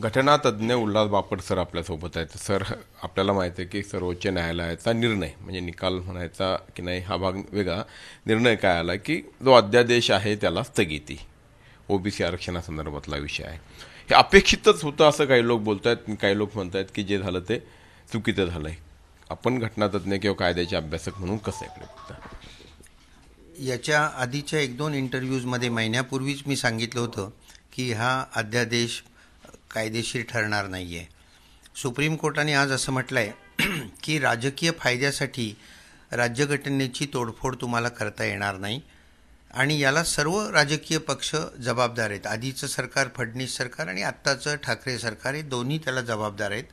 घटनातज्ज्ञ Ulhas Bapat sir आपल्यासोबत आहेत sir आपल्याला माहिती आहे की सर्वोच्च न्यायालयाचा निर्णय म्हणजे निकाल म्हणायचा की नाही हा भाग वेगळा निर्णय काय आला की जो अध्यादेश आहे त्याला स्थगिती ओबीसी आरक्षणासंदर्भातला विषय आहे हे अपेक्षितच होतं असं काही लोक बोलत आहेत काही लोक म्हणत आहेत की जे झालं ते चुकीचं झालं आहे आपण घटनातज्ञ किंवा कायद्याचे अभ्यासक म्हणून कसं इकडे बघता याच्या आधीच्या एक दोन इंटरव्ह्यूजमध्ये महिन्यापूर्वीच मी सांगितलं होतं की हा अध्यादेश कायदेशीर ठरणार नाही आहे सुप्रीम कोर्टाने आज असं म्हटलं आहे की राजकीय फायद्यासाठी राज्यघटनेची तोडफोड तुम्हाला करता येणार नाही आणि याला सर्व राजकीय पक्ष जबाबदार आहेत आधीचं सरकार फडणवीस सरकार आणि आत्ताचं ठाकरे सरकार हे दोन्ही त्याला जबाबदार आहेत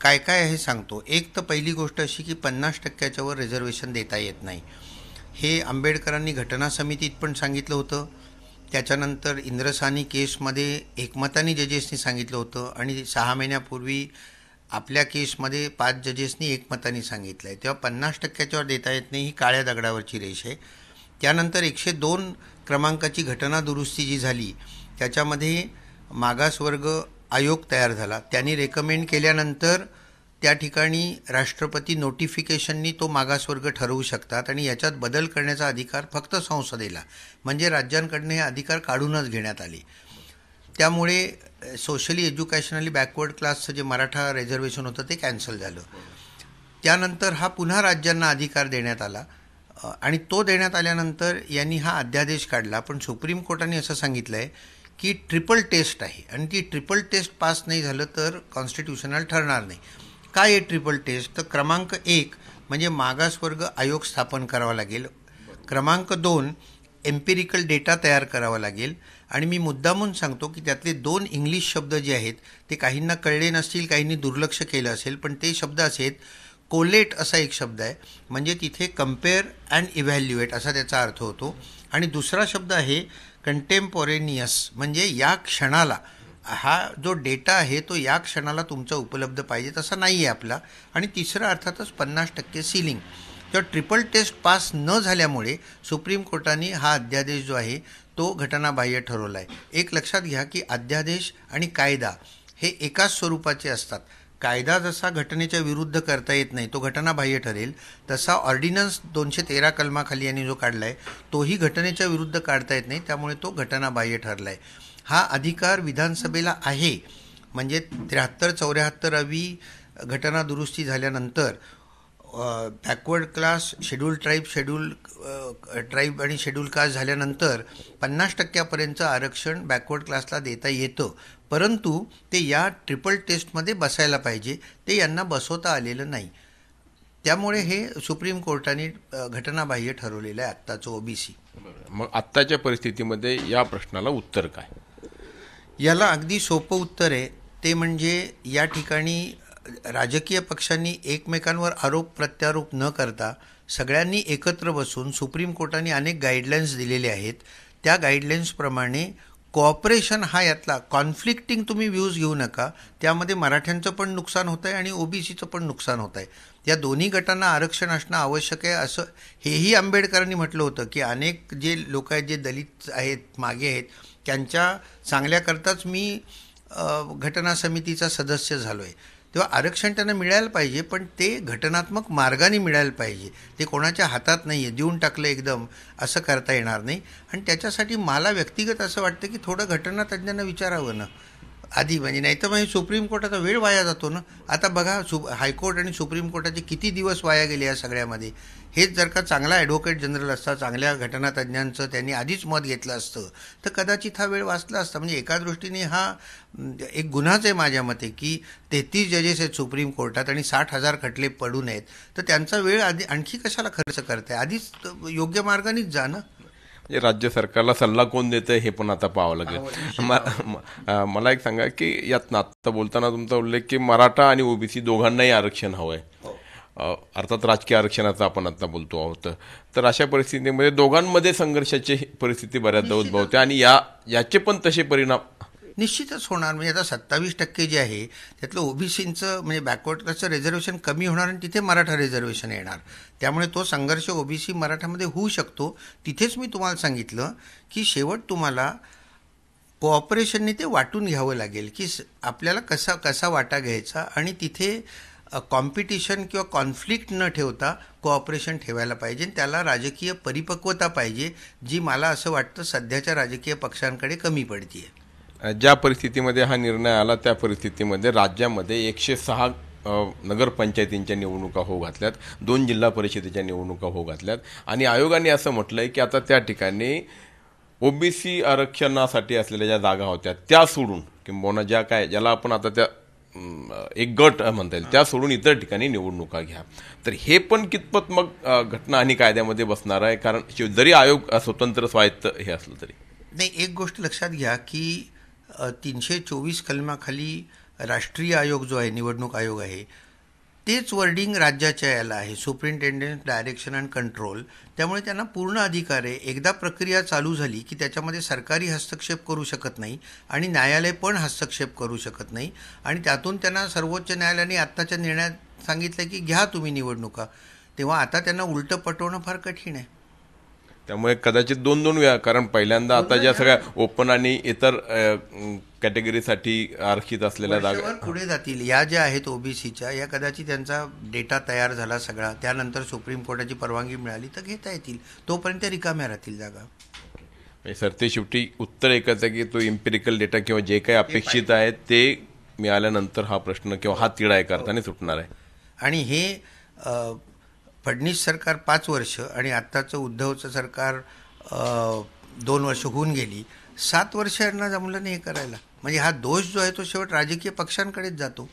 काय काय हे सांगतो एक तर पहिली गोष्ट अशी की पन्नास टक्क्याच्यावर रिझर्वेशन देता येत नाही हे आंबेडकरांनी घटना समितीत पण सांगितलं होतं त्याच्यानंतर इंद्रसानी केसमध्ये एकमताने जजेसनी सांगितलं होतं आणि सहा महिन्यापूर्वी आपल्या केसमध्ये पाच जजेसनी एकमताने सांगितलं आहे तेव्हा पन्नास टक्क्याच्यावर देता येत नाही ही काळ्या दगडावरची रेष आहे त्यानंतर एकशे दोन क्रमांकाची घटना दुरुस्ती जी झाली त्याच्यामध्ये मागासवर्ग आयोग तयार झाला त्यांनी रेकमेंड केल्यानंतर त्या ठिकाणी राष्ट्रपती नोटिफिकेशननी तो मागासवर्ग ठरवू शकतात आणि याच्यात बदल करण्याचा अधिकार फक्त संसदेला म्हणजे राज्यांकडनं हे अधिकार काढूनच घेण्यात आले त्यामुळे सोशली एज्युकेशनली बॅकवर्ड क्लासचं जे मराठा रिझर्वेशन होतं ते कॅन्सल झालं त्यानंतर हा पुन्हा राज्यांना अधिकार देण्यात आला आणि तो देण्यात आल्यानंतर यांनी हा अध्यादेश काढला पण सुप्रीम कोर्टाने असं सांगितलं आहे की ट्रिपल टेस्ट आहे आणि ती ट्रिपल टेस्ट पास नाही झालं तर कॉन्स्टिट्युशनल ठरणार नाही काय आहे ट्रिपल टेस्ट तर क्रमांक एक म्हणजे मागासवर्ग आयोग स्थापन करावा लागेल क्रमांक दोन एम्पिरिकल डेटा तयार करावा लागेल आणि मी मुद्दामून सांगतो की त्यातले दोन इंग्लिश शब्द जे आहेत ते काहींना कळले नसतील काहींनी दुर्लक्ष केलं असेल पण ते शब्द असे आहेत कोलेट असा एक शब्द आहे म्हणजे तिथे कम्पेअर अँड इव्हॅल्युएट असा त्याचा अर्थ होतो आणि दुसरा शब्द आहे कंटेम्पोरेनियस म्हणजे या क्षणाला हा जो डेटा आहे तो या क्षणाला तुमचा उपलब्ध पाहिजे तसा नाही आहे आपला आणि तिसरा अर्थातच पन्नास टक्के सिलिंग किंवा ट्रिपल टेस्ट पास न झाल्यामुळे सुप्रीम कोर्टाने हा अध्यादेश जो आहे तो घटनाबाह्य ठरवला आहे एक लक्षात घ्या की अध्यादेश आणि कायदा हे एकाच स्वरूपाचे असतात कायदा जसा घटनेच्या विरुद्ध करता येत नाही तो घटनाबाह्य ठरेल तसा ऑर्डिनन्स दोनशे तेरा कलमाखाली यांनी जो काढला आहे तोही घटनेच्या विरुद्ध काढता येत नाही त्यामुळे तो घटनाबाह्य ठरला आहे हा अधिकार विधानसभेला आहे म्हणजे त्र्याहत्तर चौऱ्याहत्तरावी घटना दुरुस्ती झाल्यानंतर backward class schedule tribe schedule tribe आणि शेड्यूल कास्ट झाल्यानंतर पन्नास टक्क्यापर्यंत आरक्षण बॅकवर्ड क्लासला देता येतं परंतु ते या ट्रिपल टेस्टमध्ये बसायला पाहिजे ते यांना बसवता आलेलं नाही त्यामुळे हे सुप्रीम कोर्टाने घटनाबाह्य ठरवलेलं आहे आत्ताचं ओबीसी मग आत्ताच्या परिस्थितीमध्ये या प्रश्नाला उत्तर काय याला अगदी सोपं उत्तर आहे ते म्हणजे या ठिकाणी राजकीय पक्षांनी एकमेकांवर आरोप प्रत्यारोप न करता सगळ्यांनी एकत्र बसून सुप्रीम कोर्टाने अनेक गाईडलाईन्स दिलेले आहेत त्या गाईडलाईन्सप्रमाणे कॉपरेशन हा यातला कॉन्फ्लिक्टिंग तुम्ही व्ह्यूज घेऊ नका त्यामध्ये मराठ्यांचं पण नुकसान होत आहे आणि ओबीसीचं पण नुकसान होत आहे या दोन्ही गटांना आरक्षण असणं आवश्यक आहे असं हेही आंबेडकरांनी म्हटलं होतं की अनेक जे लोक आहेत जे दलित आहेत मागे आहेत त्यांच्या चांगल्याकरताच मी घटना समितीचा सदस्य झालो आहे तेव्हा आरक्षण त्यांना मिळायला पाहिजे पण ते घटनात्मक मार्गाने मिळायला पाहिजे ते कोणाच्या हातात नाही आहे देऊन टाकलं एकदम असं करता येणार नाही आणि त्याच्यासाठी मला व्यक्तिगत असं वाटतं की थोडं घटना तज्ज्ञांना विचारावं ना आधी म्हणजे नाही तर मग सुप्रीम कोर्टाचा वेळ वाया जातो ना आता बघा सु हायकोर्ट आणि सुप्रीम कोर्टाचे किती दिवस वाया गेले या सगळ्यामध्ये हेच जर का चांगला ॲडव्होकेट जनरल असता चांगल्या घटनातज्ञांचं त्यांनी आधीच मत घेतलं असतं तर कदाचित हा वेळ वाचला असता म्हणजे एका दृष्टीने हा एक गुन्हाच आहे माझ्या मते की तेहतीस जजेस आहेत सुप्रीम कोर्टात आणि साठ हजार खटले पडू नयेत तर त्यांचा वेळ आधी आणखी कशाला खर्च आहे आधीच योग्य मार्गानेच जा ना म्हणजे राज्य सरकारला सल्ला कोण आहे हे पण आता पाहावं लागेल मला एक सांगा की यात आत्ता बोलताना तुमचा उल्लेख की मराठा आणि ओबीसी दोघांनाही आरक्षण हवं आहे हो. अर्थात राजकीय आरक्षणाचा आपण आता बोलतो आहोत तर अशा परिस्थितीमध्ये दोघांमध्ये संघर्षाची परिस्थिती बऱ्याचदा उद्भवते आणि या याचे पण तसे परिणाम निश्चितच होणार म्हणजे आता सत्तावीस टक्के जे आहे त्यातलं ओबीसींचं म्हणजे बॅकवर्ड कसं रिझर्वेशन कमी होणार आणि तिथे मराठा रिझर्वेशन येणार त्यामुळे तो संघर्ष ओबीसी मराठामध्ये होऊ शकतो तिथेच मी तुम्हाला सांगितलं की शेवट तुम्हाला कोऑपरेशनने ते वाटून घ्यावं लागेल की आपल्याला कसा कसा वाटा घ्यायचा आणि तिथे कॉम्पिटिशन किंवा कॉन्फ्लिक्ट न ठेवता कोऑपरेशन ठेवायला पाहिजे त्याला राजकीय परिपक्वता पाहिजे जी मला असं वाटतं सध्याच्या राजकीय पक्षांकडे कमी पडते ज्या परिस्थितीमध्ये हा निर्णय आला त्या परिस्थितीमध्ये राज्यामध्ये एकशे सहा नगरपंचायतींच्या निवडणुका हो घातल्यात दोन जिल्हा परिषदेच्या निवडणुका हो घातल्यात आणि आयोगाने असं म्हटलं आहे की आता त्या ठिकाणी ओबीसी आरक्षणासाठी असलेल्या ज्या जागा होत्या त्या सोडून किंबहुना ज्या काय ज्याला आपण आता त्या एक गट म्हणता येईल त्या सोडून इतर ठिकाणी निवडणुका घ्या तर हे पण कितपत मग घटना आणि कायद्यामध्ये बसणार आहे कारण जरी आयोग स्वतंत्र स्वायत्त हे असलं तरी नाही एक गोष्ट लक्षात घ्या की तीनशे चोवीस कलमाखाली राष्ट्रीय आयोग जो आहे निवडणूक आयोग आहे तेच वर्डिंग राज्याच्या याला आहे सुप्रिंटेंडेंट डायरेक्शन अँड कंट्रोल त्यामुळे त्यांना पूर्ण अधिकार आहे एकदा प्रक्रिया चालू झाली की त्याच्यामध्ये सरकारी हस्तक्षेप करू शकत नाही आणि न्यायालय पण हस्तक्षेप करू शकत नाही आणि त्यातून त्यांना सर्वोच्च न्यायालयाने आत्ताच्या निर्णयात सांगितलं की घ्या तुम्ही निवडणुका तेव्हा आता त्यांना उलटं पटवणं फार कठीण आहे त्यामुळे कदाचित दोन दोन वेळा कारण पहिल्यांदा आता ज्या सगळ्या ओपन आणि इतर कॅटेगरीसाठी आरक्षित असलेल्या जागा पुढे जातील या ज्या आहेत ओबीसीच्या या कदाचित त्यांचा डेटा तयार झाला सगळा त्यानंतर सुप्रीम कोर्टाची परवानगी मिळाली तर घेता येतील तोपर्यंत रिकाम्या राहतील जागा सर ते शेवटी उत्तर एकच आहे की तो इम्पेरिकल डेटा किंवा जे काही अपेक्षित आहे ते मिळाल्यानंतर हा प्रश्न किंवा हा तिढा एका अर्थाने सुटणार आहे आणि हे फडणीस सरकार पाच वर्ष आणि आत्ताचं उद्धवचं सरकार दोन वर्ष होऊन गेली सात वर्ष यांना जमलं नाही हे करायला म्हणजे हा दोष जो आहे तो शेवट राजकीय पक्षांकडेच जातो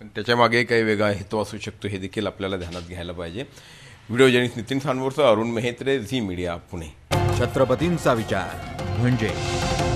पण त्याच्यामागे काही वेगळा हेतू असू शकतो हे देखील आपल्याला ध्यानात घ्यायला पाहिजे व्हिडिओ जर्निस्ट नितीन सांडवरचा अरुण मेहत्रे झी मीडिया पुणे छत्रपतींचा विचार म्हणजे